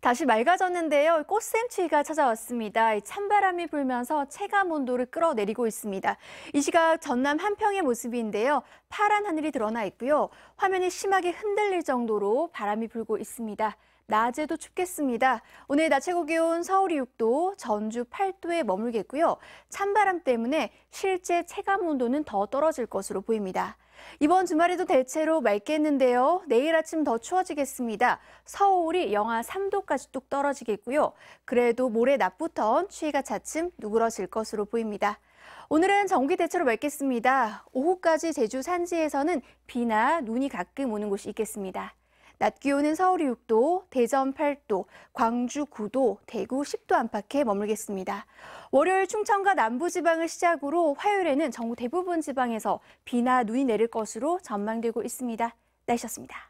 다시 맑아졌는데요. 꽃샘추위가 찾아왔습니다. 찬바람이 불면서 체감 온도를 끌어내리고 있습니다. 이 시각 전남 한평의 모습인데요. 파란 하늘이 드러나 있고요. 화면이 심하게 흔들릴 정도로 바람이 불고 있습니다. 낮에도 춥겠습니다. 오늘 낮 최고 기온 서울이 6도, 전주 8도에 머물겠고요. 찬바람 때문에 실제 체감 온도는 더 떨어질 것으로 보입니다. 이번 주말에도 대체로 맑겠는데요. 내일 아침 더 추워지겠습니다. 서울이 영하 3도까지 뚝 떨어지겠고요. 그래도 모레 낮부터 추위가 차츰 누그러질 것으로 보입니다. 오늘은 정기 대체로 맑겠습니다. 오후까지 제주 산지에서는 비나 눈이 가끔 오는 곳이 있겠습니다. 낮 기온은 서울이 6도, 대전 8도, 광주 9도, 대구 10도 안팎에 머물겠습니다. 월요일 충청과 남부지방을 시작으로 화요일에는 전국 대부분 지방에서 비나 눈이 내릴 것으로 전망되고 있습니다. 날씨였습니다.